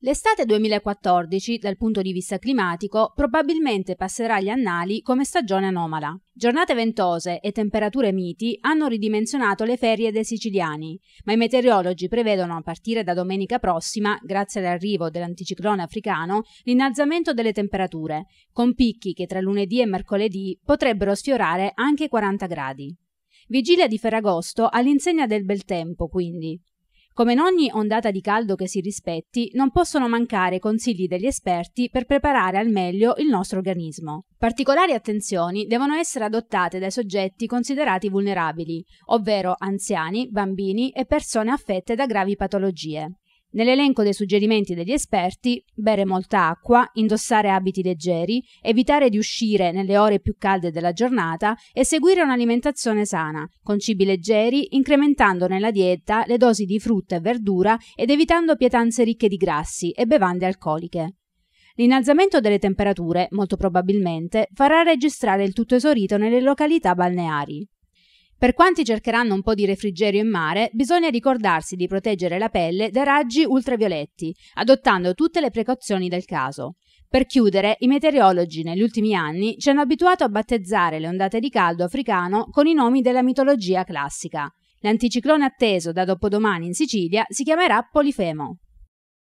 L'estate 2014, dal punto di vista climatico, probabilmente passerà agli annali come stagione anomala. Giornate ventose e temperature miti hanno ridimensionato le ferie dei siciliani, ma i meteorologi prevedono a partire da domenica prossima, grazie all'arrivo dell'anticiclone africano, l'innalzamento delle temperature, con picchi che tra lunedì e mercoledì potrebbero sfiorare anche i 40 gradi. Vigilia di Ferragosto all'insegna del bel tempo, quindi, come in ogni ondata di caldo che si rispetti, non possono mancare consigli degli esperti per preparare al meglio il nostro organismo. Particolari attenzioni devono essere adottate dai soggetti considerati vulnerabili, ovvero anziani, bambini e persone affette da gravi patologie. Nell'elenco dei suggerimenti degli esperti, bere molta acqua, indossare abiti leggeri, evitare di uscire nelle ore più calde della giornata e seguire un'alimentazione sana, con cibi leggeri, incrementando nella dieta le dosi di frutta e verdura ed evitando pietanze ricche di grassi e bevande alcoliche. L'innalzamento delle temperature, molto probabilmente, farà registrare il tutto esaurito nelle località balneari. Per quanti cercheranno un po' di refrigerio in mare, bisogna ricordarsi di proteggere la pelle da raggi ultravioletti, adottando tutte le precauzioni del caso. Per chiudere, i meteorologi negli ultimi anni ci hanno abituato a battezzare le ondate di caldo africano con i nomi della mitologia classica. L'anticiclone atteso da dopodomani in Sicilia si chiamerà Polifemo.